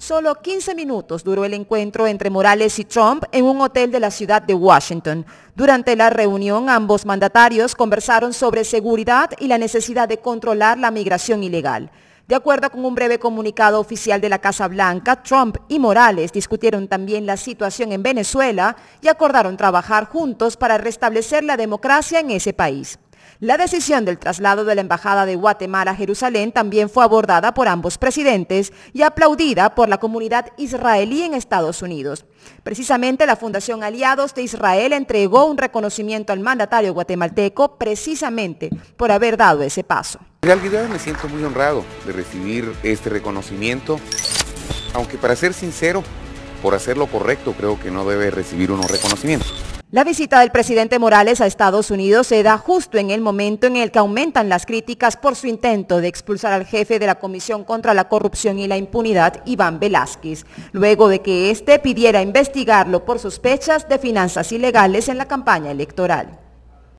Solo 15 minutos duró el encuentro entre Morales y Trump en un hotel de la ciudad de Washington. Durante la reunión, ambos mandatarios conversaron sobre seguridad y la necesidad de controlar la migración ilegal. De acuerdo con un breve comunicado oficial de la Casa Blanca, Trump y Morales discutieron también la situación en Venezuela y acordaron trabajar juntos para restablecer la democracia en ese país. La decisión del traslado de la Embajada de Guatemala a Jerusalén también fue abordada por ambos presidentes y aplaudida por la comunidad israelí en Estados Unidos. Precisamente la Fundación Aliados de Israel entregó un reconocimiento al mandatario guatemalteco precisamente por haber dado ese paso. En realidad me siento muy honrado de recibir este reconocimiento, aunque para ser sincero, por hacerlo correcto creo que no debe recibir unos reconocimientos. La visita del presidente Morales a Estados Unidos se da justo en el momento en el que aumentan las críticas por su intento de expulsar al jefe de la Comisión contra la Corrupción y la Impunidad, Iván Velázquez, luego de que éste pidiera investigarlo por sospechas de finanzas ilegales en la campaña electoral.